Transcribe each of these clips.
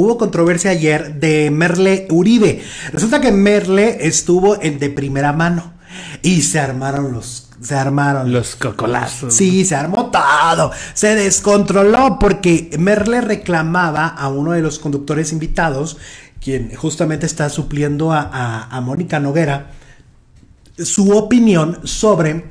Hubo controversia ayer de Merle Uribe. Resulta que Merle estuvo en, de primera mano y se armaron los se armaron los cocolazos. Sí, se armó todo. Se descontroló porque Merle reclamaba a uno de los conductores invitados, quien justamente está supliendo a, a Mónica Noguera, su opinión sobre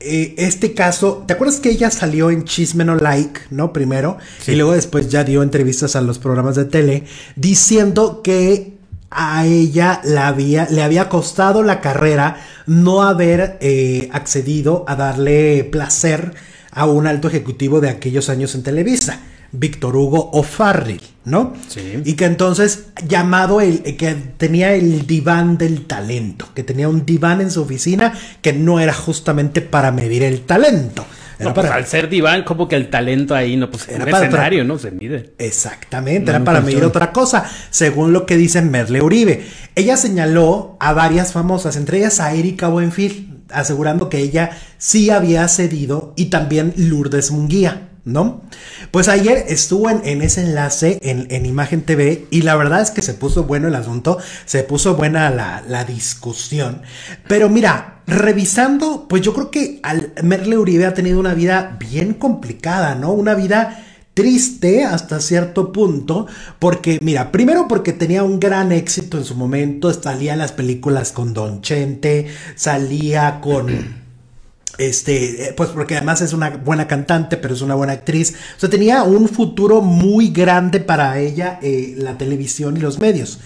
eh, este caso, ¿te acuerdas que ella salió en Chisme No Like, ¿no? Primero, y luego después ya dio entrevistas a los programas de tele diciendo que a ella había, le había costado la carrera no haber eh, accedido a darle placer a un alto ejecutivo de aquellos años en Televisa. Víctor Hugo O'Farrell, ¿no? Sí. Y que entonces llamado el eh, que tenía el diván del talento, que tenía un diván en su oficina que no era justamente para medir el talento. no, pues al ser diván, como que el talento ahí no, pues era escenario, ¿no? Se mide. Exactamente, era para medir otra cosa, según lo que dice Merle Uribe. Ella señaló a varias famosas, entre ellas a Erika Buenfield, asegurando que ella sí había cedido y también Lourdes Munguía. ¿no? Pues ayer estuvo en, ese enlace en, Imagen TV y la verdad es que se puso bueno el asunto, se puso buena la, discusión. Pero mira, revisando, pues yo creo que al Merle Uribe ha tenido una vida bien complicada, ¿no? Una vida triste hasta cierto punto, porque, mira, primero porque tenía un gran éxito en su momento, salía en las películas con Don Chente, salía con... Este, eh, pues porque además es una buena cantante, pero es una buena actriz. O sea, tenía un futuro muy grande para ella eh, la televisión y los medios.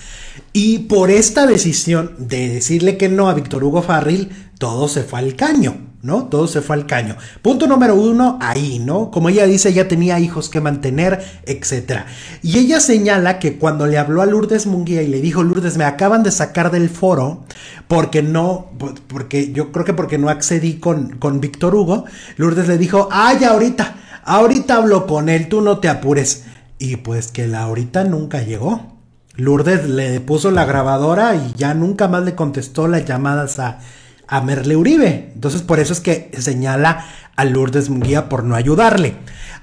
Y por esta decisión de decirle que no a Víctor Hugo Farril, todo se fue al caño. ¿no? Todo se fue al caño. Punto número uno, ahí, ¿no? Como ella dice, ya tenía hijos que mantener, etc. Y ella señala que cuando le habló a Lourdes Munguía y le dijo, Lourdes, me acaban de sacar del foro porque no, porque yo creo que porque no accedí con, con Víctor Hugo, Lourdes le dijo, ay, ahorita, ahorita hablo con él, tú no te apures. Y pues que la ahorita nunca llegó. Lourdes le puso la grabadora y ya nunca más le contestó las llamadas a, a Merle Uribe. Entonces por eso es que señala a Lourdes Munguía por no ayudarle.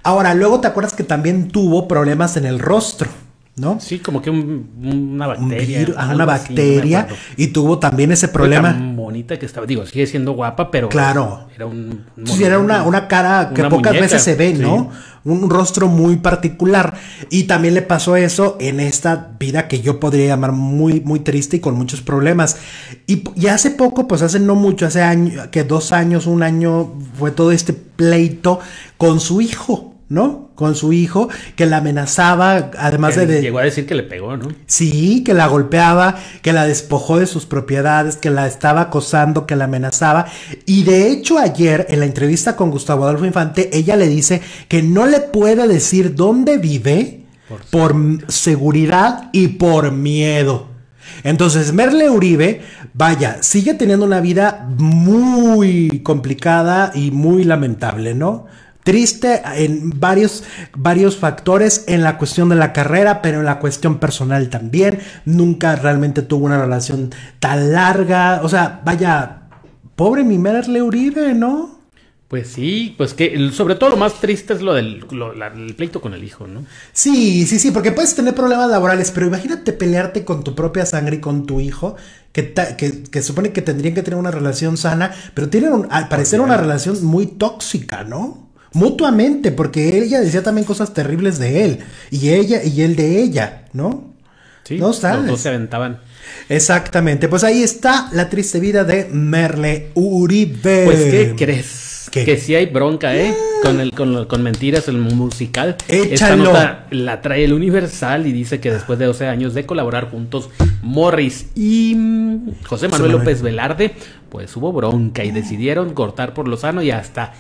Ahora, luego te acuerdas que también tuvo problemas en el rostro. ¿no? Sí, como que una bacteria. una bacteria. y tuvo también ese problema. Tan bonita que estaba, digo, sigue siendo guapa, pero. Claro. Era, una, cara que pocas veces se ve, ¿no? Un rostro muy particular. Y también le pasó eso en esta vida que yo podría llamar muy, muy triste y con muchos problemas. Y, ya hace poco, pues hace no mucho, hace año, que dos años, un año, fue todo este pleito con su hijo. ¿no? Con su hijo, que la amenazaba, además de... Llegó a decir que le pegó, ¿no? Sí, que la golpeaba, que la despojó de sus propiedades, que la estaba acosando, que la amenazaba. Y de hecho ayer, en la entrevista con Gustavo Adolfo Infante, ella le dice que no le puede decir dónde vive por seguridad y por miedo. Entonces, Merle Uribe, vaya, sigue teniendo una vida muy complicada y muy lamentable, ¿no? triste en varios, varios factores, en la cuestión de la carrera, pero en la cuestión personal también. Nunca realmente tuvo una relación tan larga. O sea, vaya, pobre mi Merle Uribe, ¿no? Pues sí, pues que sobre todo lo más triste es lo del pleito con el hijo, ¿no? Sí, sí, sí, porque puedes tener problemas laborales, pero imagínate pelearte con tu propia sangre y con tu hijo, que, que, supone que tendrían que tener una relación sana, pero tienen, al parecer, una relación muy tóxica, ¿no? mutuamente, porque ella decía también cosas terribles de él y ella y él de ella, ¿no? Sí, no se aventaban. Exactamente, pues ahí está la triste vida de Merle Uribe. Pues, ¿qué crees? Que si hay bronca, ¿eh? Ah. Con, el, con, con mentiras, el musical. Esta nota la trae el Universal y dice que después de 12 años de colaborar juntos, Morris y mm, José Manuel López Velarde, pues hubo bronca y decidieron cortar por lo sano y hasta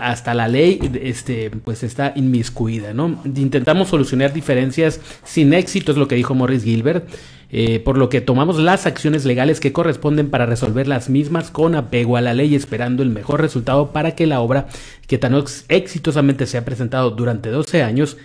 hasta la ley este, pues está inmiscuida, ¿no? Intentamos solucionar diferencias sin éxito, es lo que dijo Morris Gilbert. Eh, por lo que tomamos las acciones legales que corresponden para resolver las mismas con apego a la ley, esperando el mejor resultado para que la obra que tan exitosamente se ha presentado durante 12 años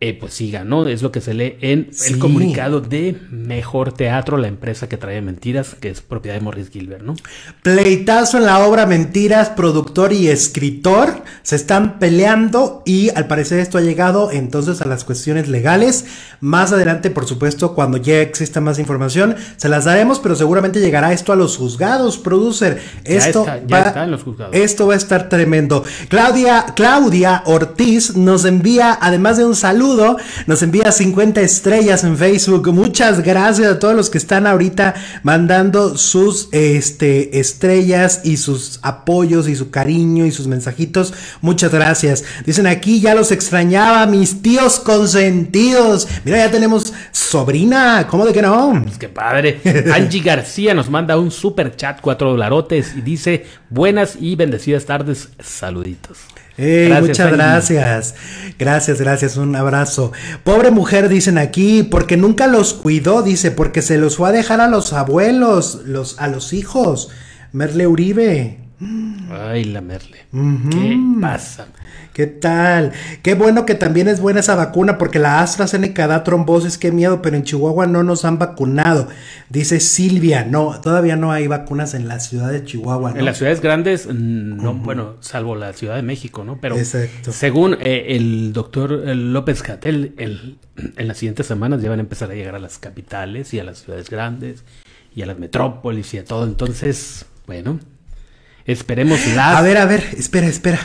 eh, pues sí ganó, es lo que se lee en el comunicado de Mejor Teatro, la empresa que trae Mentiras, que es propiedad de Morris Gilbert, ¿no? Pleitazo en la obra Mentiras, productor y escritor, se están peleando y al parecer esto ha llegado entonces a las cuestiones legales. Más adelante, por supuesto, cuando ya exista más información, se las daremos, pero seguramente llegará esto a los juzgados, producer. Ya esto en los juzgados. Esto va a estar tremendo. Claudia, Claudia Ortiz nos envía, además de un saludo, nos envía 50 estrellas en Facebook. Muchas gracias a todos los que están ahorita mandando sus este, estrellas y sus apoyos y su cariño y sus mensajitos. Muchas gracias. Dicen aquí, ya los extrañaba, mis tíos consentidos. Mira, ya tenemos sobrina, ¿cómo de que no? qué padre. Angie García nos manda un super chat, cuatro dolarotes, y dice: Buenas y bendecidas tardes, saluditos. muchas gracias. Gracias, gracias. Un abrazo. Pobre mujer, dicen aquí, porque nunca los cuidó, dice, porque se los fue a dejar a los abuelos, los, a los hijos. Merle Uribe. Ay, la Merle. ¿Qué pasa? ¿Qué tal? Qué bueno que también es buena esa vacuna, porque la AstraZeneca da trombosis, qué miedo, pero en Chihuahua no nos han vacunado. Dice Silvia, no, todavía no hay vacunas en la ciudad de Chihuahua. En las ciudades grandes, mm, no, bueno, salvo la Ciudad de México, ¿no? Pero según eh, el doctor eh, López Catel, en las siguientes semanas ya van a empezar a llegar a las capitales y a las ciudades grandes y a las metrópolis y a todo. Entonces, bueno. Esperemos las. A ver, a ver, espera, espera.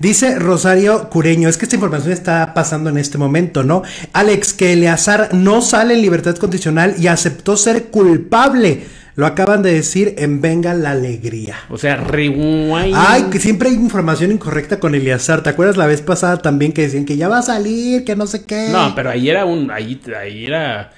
Dice Rosario Cureño, es que esta información está pasando en este momento, ¿no? Alex, que Eleazar no sale en libertad condicional y aceptó ser culpable. Lo acaban de decir en Venga la Alegría. O sea, Ay, que siempre hay información incorrecta con Eleazar. ¿Te acuerdas la vez pasada también que decían que ya va a salir, que no sé qué? No, pero ahí era un. Ahí, ahí era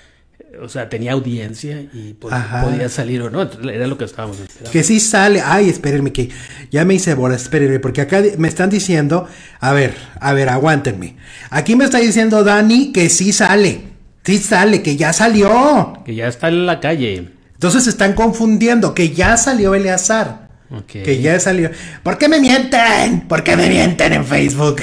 o sea, tenía audiencia y pues, podía salir o no. Era lo que estábamos esperando. Que sí sale. Ay, espérenme, que ya me hice bola, espérenme, porque acá me están diciendo, a ver, a ver, aguántenme. Aquí me está diciendo Dani que sí sale. Sí sale, que ya salió. Que ya está en la calle. Entonces se están confundiendo, que ya salió Eleazar. Que ya salió. ¿Por qué me mienten? ¿Por qué me mienten en Facebook?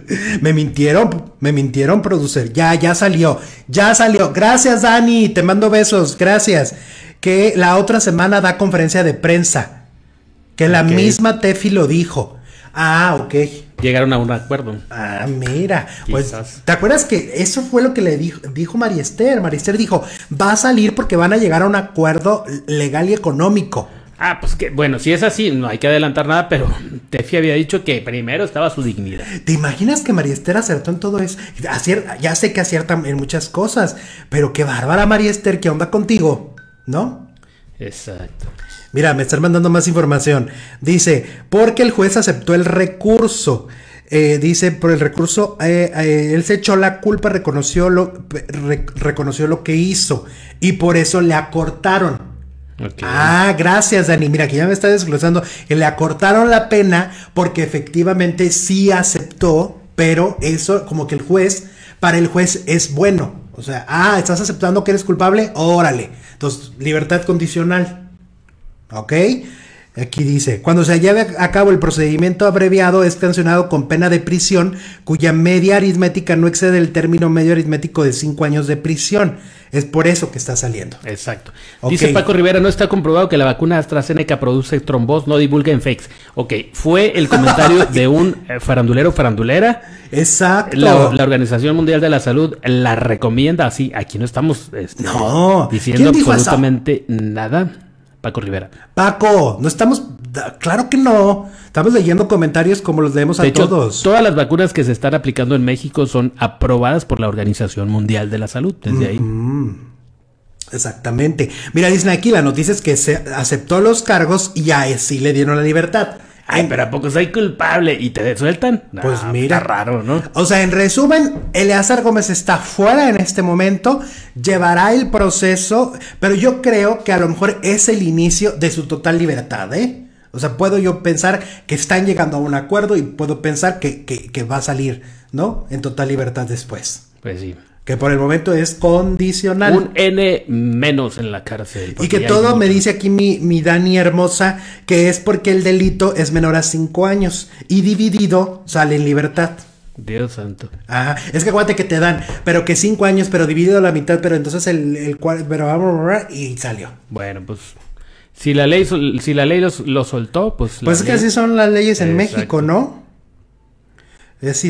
me mintieron, me mintieron, producer. Ya, ya salió. Ya salió. Gracias, Dani. Te mando besos. Gracias. Que la otra semana da conferencia de prensa. Que la misma Tefi lo dijo. Ah, ok. Llegaron a un acuerdo. Ah, mira. Pues, ¿te acuerdas que eso fue lo que le dijo, dijo Mariester? Mariester dijo, va a salir porque van a llegar a un acuerdo legal y económico. Ah, pues que, bueno, si es así, no hay que adelantar nada, pero Tefi había dicho que primero estaba su dignidad. ¿Te imaginas que María Esther acertó en todo eso? ya sé que acierta en muchas cosas, pero qué bárbara María Esther, ¿qué onda contigo? ¿No? Exacto. Mira, me están mandando más información. Dice, porque el juez aceptó el recurso. Eh, dice, por el recurso, eh, eh, él se echó la culpa, reconoció lo, reconoció lo que hizo y por eso le acortaron. Ah, gracias, Dani. Mira, que ya me está desglosando. que eh, Le acortaron la pena porque efectivamente sí aceptó, pero eso, como que el juez, para el juez es bueno. O sea, ah, estás aceptando que eres culpable, órale. Entonces, libertad condicional. ¿Ok? Aquí dice, cuando se lleve a cabo el procedimiento abreviado es sancionado con pena de prisión cuya media aritmética no excede el término medio aritmético de cinco años de prisión. Es por eso que está saliendo. Exacto. Dice Paco Rivera, no está comprobado que la vacuna AstraZeneca produce trombos, no en fakes. Ok, fue el comentario de un eh, farandulero farandulera. Exacto. La, Organización Mundial de la Salud la recomienda así. Aquí no estamos este, diciendo absolutamente nada. Paco Rivera. Paco, no estamos, claro que no, estamos leyendo comentarios como los leemos a todos. Todas las vacunas que se están aplicando en México son aprobadas por la Organización Mundial de la Salud, desde ahí. Exactamente. Mira, dicen aquí, la noticia es que se aceptó los cargos y a sí le dieron la libertad. Ay, pero ¿a poco soy culpable? ¿Y te sueltan? pues mira. Está raro, ¿no? O sea, en resumen, Eleazar Gómez está fuera en este momento, llevará el proceso, pero yo creo que a lo mejor es el inicio de su total libertad, ¿eh? O sea, puedo yo pensar que están llegando a un acuerdo y puedo pensar que va a salir, ¿no? En total libertad después. Pues sí que por el momento es condicional. Un N menos en la cárcel. Y que todo me dice aquí mi, mi, Dani hermosa, que es porque el delito es menor a cinco años y dividido sale en libertad. Dios santo. Ajá, es que aguante que te dan, pero que cinco años, pero dividido a la mitad, pero entonces el, el pero y salió. Bueno, pues si la ley, si la ley los, lo soltó, pues... Pues es que así son las leyes en México, ¿no?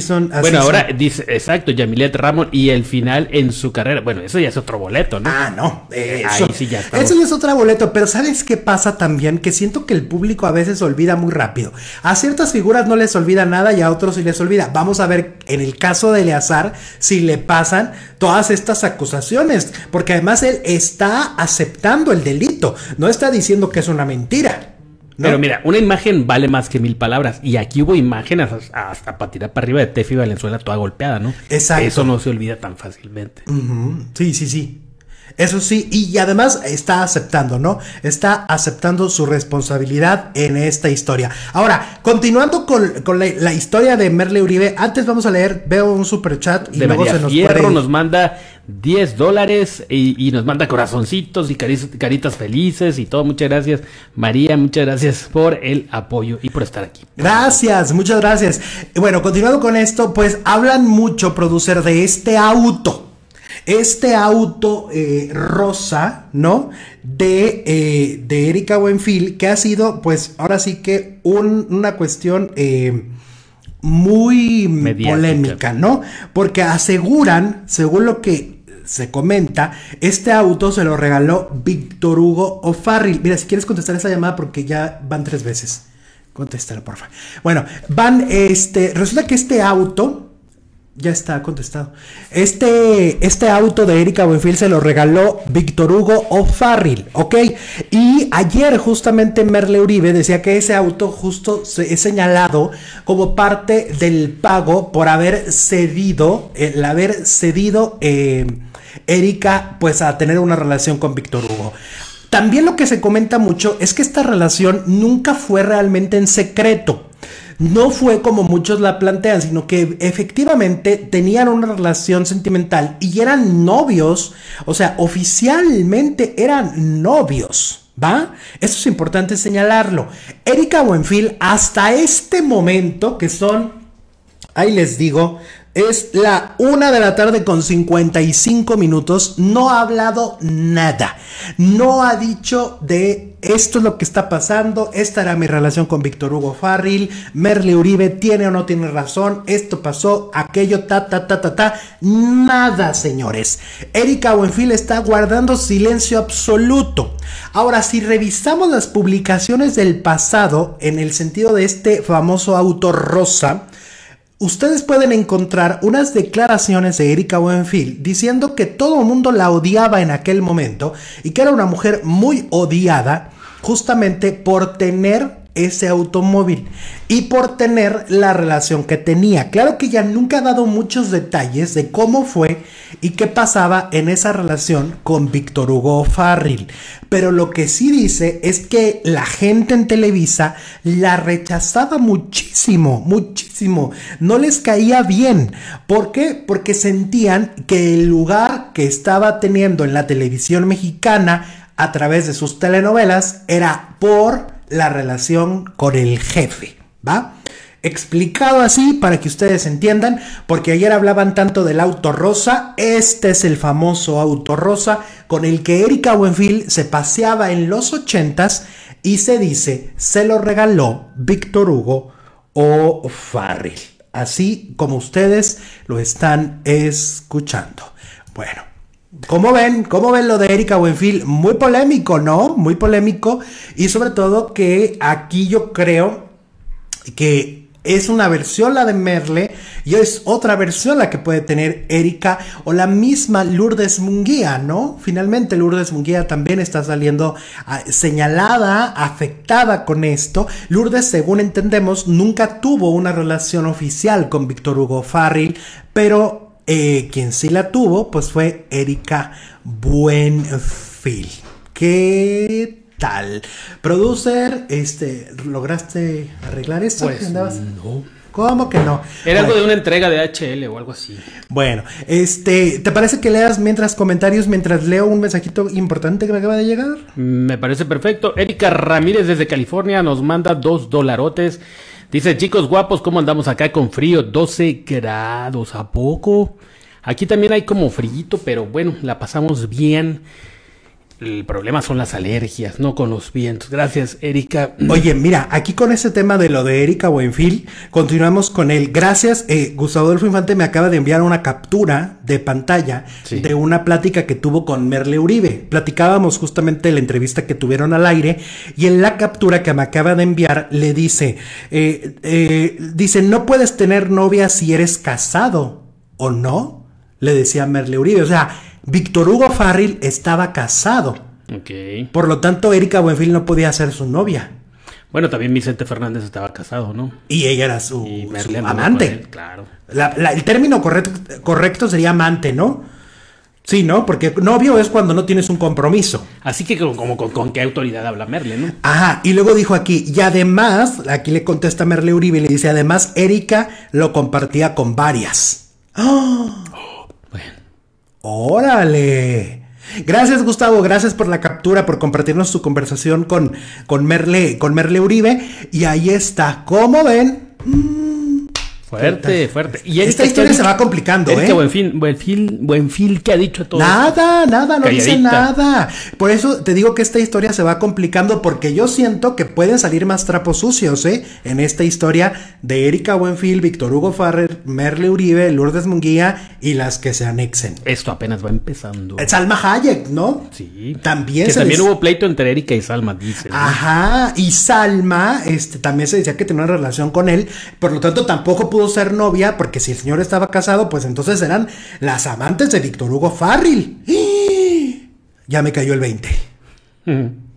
son. bueno, ahora dice, exacto, Yamilet Ramón y el final en su carrera. Bueno, eso ya es otro boleto, ¿no? Ah, no. Eh, eso, ya Eso es otro boleto, pero ¿sabes qué pasa también? Que siento que el público a veces olvida muy rápido. A ciertas figuras no les olvida nada y a otros sí les olvida. Vamos a ver en el caso de Eleazar si le pasan todas estas acusaciones, porque además él está aceptando el delito, no está diciendo que es una mentira. Pero mira, una imagen vale más que mil palabras. Y aquí hubo imágenes hasta, para tirar para arriba de Tefi Valenzuela toda golpeada, ¿no? Eso no se olvida tan fácilmente. Sí, sí, sí. Eso sí, y además está aceptando, ¿no? Está aceptando su responsabilidad en esta historia. Ahora, continuando con, la, historia de Merle Uribe, antes vamos a leer, veo un super chat y de luego se nos Fierro nos manda 10 dólares y, nos manda corazoncitos y caritas felices y todo. Muchas gracias, María. Muchas gracias por el apoyo y por estar aquí. Gracias, muchas gracias. Bueno, continuando con esto, pues hablan mucho, producer, de este auto este auto eh, rosa, ¿no? Eh, de, Erika Buenfil, que ha sido, pues, ahora sí que una cuestión eh, muy polémica, ¿no? Porque aseguran, según lo que se comenta, este auto se lo regaló Víctor Hugo O'Farrill. Mira, si quieres contestar esa llamada porque ya van tres veces. por porfa. Bueno, van, este, resulta que este auto ya está contestado. Este, este auto de Erika Buenfield se lo regaló Víctor Hugo O'Farrill, ¿ok? Y ayer justamente Merle Uribe decía que ese auto justo se es señalado como parte del pago por haber cedido, el haber cedido eh, Erika pues a tener una relación con Víctor Hugo. También lo que se comenta mucho es que esta relación nunca fue realmente en secreto no fue como muchos la plantean, sino que efectivamente tenían una relación sentimental y eran novios, o sea, oficialmente eran novios. ¿Va? Eso es importante señalarlo. Erika Buenfil, hasta este momento, que son, ahí les digo, es la una de la tarde con 55 minutos. No ha hablado nada. No ha dicho de esto es lo que está pasando. Esta era mi relación con Víctor Hugo Farril. Merle Uribe tiene o no tiene razón. Esto pasó, aquello, ta, ta, ta, ta, ta. Nada, señores. Erika Buenfil está guardando silencio absoluto. Ahora, si revisamos las publicaciones del pasado en el sentido de este famoso autor rosa Ustedes pueden encontrar unas declaraciones de Erika Buenfield diciendo que todo el mundo la odiaba en aquel momento y que era una mujer muy odiada justamente por tener ese automóvil y por tener la relación que tenía. Claro que ya nunca ha dado muchos detalles de cómo fue y qué pasaba en esa relación con Víctor Hugo Farril, pero lo que sí dice es que la gente en Televisa la rechazaba muchísimo, muchísimo, no les caía bien. ¿Por qué? Porque sentían que el lugar que estaba teniendo en la televisión mexicana a través de sus telenovelas era por la relación con el jefe, ¿va? Explicado así para que ustedes entiendan, porque ayer hablaban tanto del auto rosa, este es el famoso auto rosa con el que Erika Buenfil se paseaba en los ochentas y se dice, se lo regaló Víctor Hugo o Farrell, así como ustedes lo están escuchando. Bueno, ¿Cómo ven? ¿Cómo ven lo de Erika Buenfil? Muy polémico, ¿no? Muy polémico. Y sobre todo que aquí yo creo que es una versión la de Merle y es otra versión la que puede tener Erika o la misma Lourdes Munguía, ¿no? Finalmente Lourdes Munguía también está saliendo ah, señalada, afectada con esto. Lourdes, según entendemos, nunca tuvo una relación oficial con Víctor Hugo Farril, pero eh, quien sí la tuvo, pues fue Erika Buenfil. ¿Qué tal? Producer, este, ¿lograste arreglar esto Pues no. ¿Cómo que no? Era algo de una entrega de HL o algo así. Bueno, este, ¿te parece que leas mientras comentarios, mientras leo un mensajito importante que me acaba de llegar? Me parece perfecto. Erika Ramírez desde California nos manda dos dolarotes. Dice, chicos guapos, ¿cómo andamos acá con frío? 12 grados, ¿a poco? Aquí también hay como frío, pero bueno, la pasamos bien el problema son las alergias, no con los vientos. Gracias, Erika. Oye, mira, aquí con ese tema de lo de Erika Buenfil, continuamos con él. Gracias, eh, Gustavo Adolfo Infante me acaba de enviar una captura de pantalla de una plática que tuvo con Merle Uribe. Platicábamos justamente la entrevista que tuvieron al aire y en la captura que me acaba de enviar le dice, eh, eh, dice, no puedes tener novia si eres casado o no, le decía Merle Uribe. O sea, Víctor Hugo Farril estaba casado. Por lo tanto, Erika Buenfil no podía ser su novia. Bueno, también Vicente Fernández estaba casado, ¿no? Y ella era su, amante. claro. el término correcto, sería amante, ¿no? Sí, ¿no? Porque novio es cuando no tienes un compromiso. Así que como, con, qué autoridad habla Merle, ¿no? Ajá, y luego dijo aquí, y además, aquí le contesta Merle Uribe y le dice, además Erika lo compartía con varias. ¡Oh! Órale. Gracias Gustavo, gracias por la captura, por compartirnos su conversación con, con, Merle, con Merle Uribe. Y ahí está, ¿cómo ven? Fuerte, fuerte. Y Esta historia se va complicando, Erika, este ¿eh? Buenfil, buen ¿qué ha dicho todo? Nada, nada, no dice nada. Por eso te digo que esta historia se va complicando porque yo siento que pueden salir más trapos sucios, ¿eh? En esta historia de Erika Buenfil, Víctor Hugo Farrer, Merle Uribe, Lourdes Munguía y las que se anexen. Esto apenas va empezando. Salma Hayek, ¿no? Sí. También que también hubo pleito entre Erika y Salma, dice. Ajá, y Salma este, también se decía que tenía una relación con él, por lo tanto tampoco pudo ser novia porque si el señor estaba casado, pues entonces eran las amantes de Víctor Hugo Farril. ¡Ah! Ya me cayó el 20.